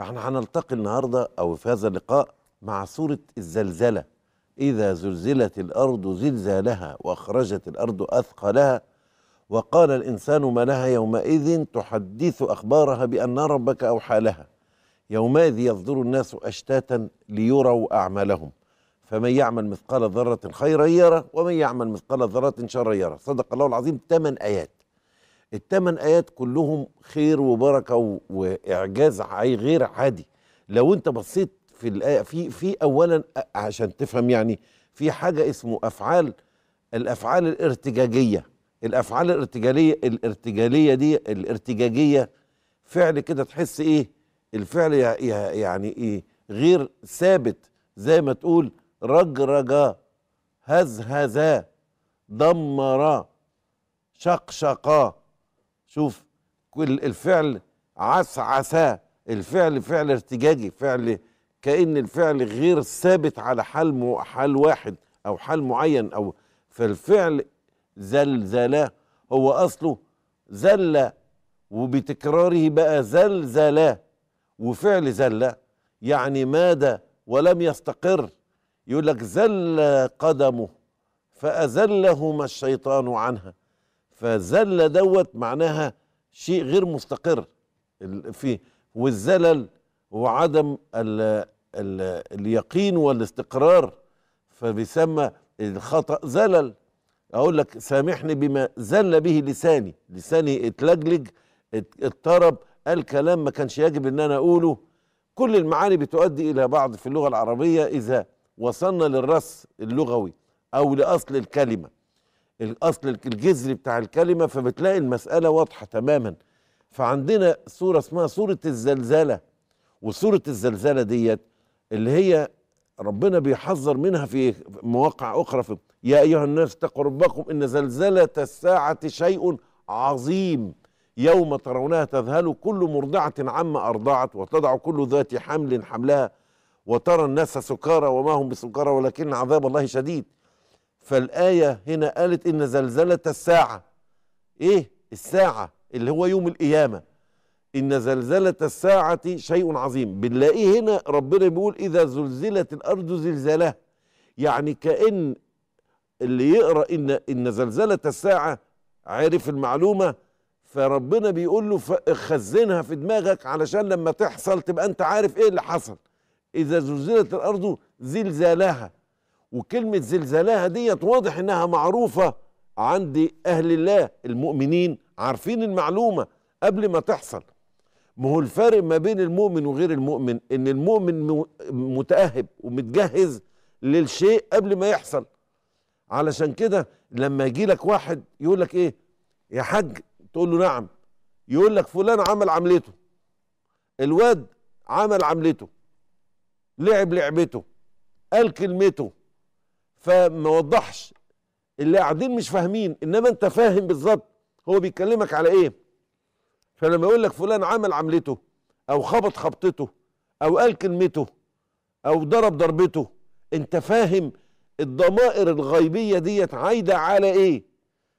احنا هنلتقي النهارده او في هذا اللقاء مع سوره الزلزله اذا زلزلت الارض زلزالها واخرجت الارض اثقالها وقال الانسان ما لها يومئذ تحدث اخبارها بان ربك اوحى لها يومئذ يصدر الناس اشتاتا ليروا اعمالهم فمن يعمل مثقال ذره خيرا يره ومن يعمل مثقال ذره شرا يره صدق الله العظيم ثمان ايات الثمان ايات كلهم خير وبركه واعجاز غير عادي لو انت بصيت في الايه في في اولا عشان تفهم يعني في حاجه اسمه افعال الافعال الارتجاجيه الافعال الارتجاليه الارتجاليه دي الارتجاجيه فعل كده تحس ايه الفعل يعني ايه غير ثابت زي ما تقول رجرج هزهزا دمرا شقشقا شوف كل الفعل عسعساه الفعل فعل ارتجاجي فعل كأن الفعل غير ثابت على حال حال واحد أو حال معين أو فالفعل زلزلا هو أصله زل وبتكراره بقى زلزلا وفعل زل يعني مادة ولم يستقر يقول لك زل قدمه فأزلهما الشيطان عنها فالزلة دوت معناها شيء غير مستقر فيه والزلل وعدم الـ الـ اليقين والاستقرار فبيسمى الخطأ زلل أقول لك سامحني بما زل به لساني لساني اتلجلج اضطرب قال كلام ما كانش يجب ان انا اقوله كل المعاني بتؤدي الى بعض في اللغه العربيه اذا وصلنا للرس اللغوي او لاصل الكلمه الاصل الجذري بتاع الكلمه فبتلاقي المساله واضحه تماما فعندنا سوره اسمها سوره الزلزله وسوره الزلزله ديت اللي هي ربنا بيحذر منها في مواقع اخرى في يا ايها الناس اتقوا ربكم ان زلزله الساعه شيء عظيم يوم ترونها تذهل كل مرضعه عما ارضعت وتضع كل ذات حمل حملها وترى الناس سكارى وما هم بسكارى ولكن عذاب الله شديد فالآية هنا قالت إن زلزلة الساعة إيه الساعة اللي هو يوم القيامة إن زلزلة الساعة شيء عظيم بنلاقيه هنا ربنا بيقول إذا زلزلت الأرض زلزالها يعني كأن اللي يقرأ إن إن زلزلة الساعة عرف المعلومة فربنا بيقول له خزنها في دماغك علشان لما تحصل تبقى أنت عارف إيه اللي حصل إذا زلزلت الأرض زلزالها وكلمة زلزالها ديت واضح انها معروفة عند اهل الله المؤمنين عارفين المعلومة قبل ما تحصل ما هو الفارق ما بين المؤمن وغير المؤمن ان المؤمن متأهب ومتجهز للشيء قبل ما يحصل علشان كده لما يجي لك واحد يقول لك ايه يا حاج تقول له نعم يقول لك فلان عمل عملته الواد عمل عملته لعب لعبته قال كلمته فما وضحش اللي قاعدين مش فاهمين انما انت فاهم بالظبط هو بيكلمك على ايه فلما يقول لك فلان عمل عملته او خبط خبطته او قال كلمته او ضرب ضربته انت فاهم الضمائر الغيبيه ديت عايده على ايه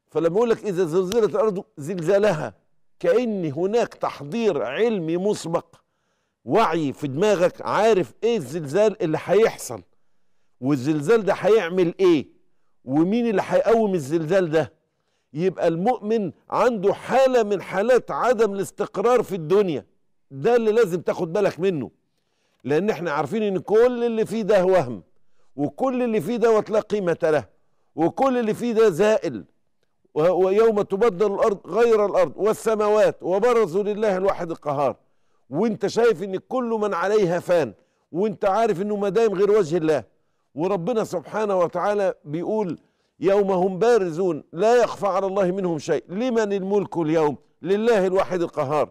فلما يقول لك اذا زلزلت الارض زلزالها كان هناك تحضير علمي مسبق وعي في دماغك عارف ايه الزلزال اللي هيحصل والزلزال ده هيعمل ايه ومين اللي هيقوم الزلزال ده يبقى المؤمن عنده حالة من حالات عدم الاستقرار في الدنيا ده اللي لازم تاخد بالك منه لان احنا عارفين ان كل اللي فيه ده وهم وكل اللي فيه ده لا قيمة له وكل اللي فيه ده زائل ويوم تبدل الأرض غير الأرض والسماوات وبرزوا لله الواحد القهار وانت شايف ان كل من عليها فان وانت عارف انه ما غير وجه الله وربنا سبحانه وتعالى بيقول يوم هم بارزون لا يخفى على الله منهم شيء لمن الملك اليوم لله الواحد القهار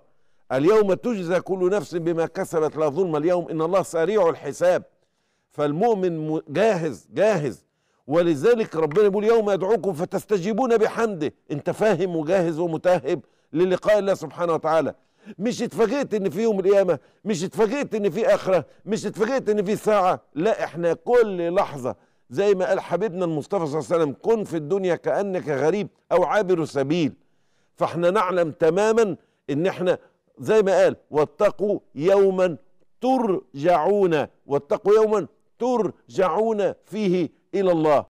اليوم تجزى كل نفس بما كسبت لا ظلم اليوم إن الله سريع الحساب فالمؤمن جاهز جاهز ولذلك ربنا يقول يوم يدعوكم فتستجيبون بحمده انت فاهم وجاهز ومتاهب للقاء الله سبحانه وتعالى مش اتفاجئت ان في يوم القيامه مش اتفاجئت ان في اخره مش اتفاجئت ان في ساعه لا احنا كل لحظه زي ما قال حبيبنا المصطفى صلى الله عليه وسلم كن في الدنيا كانك غريب او عابر سبيل فاحنا نعلم تماما ان احنا زي ما قال واتقوا يوما ترجعون واتقوا يوما ترجعون فيه الى الله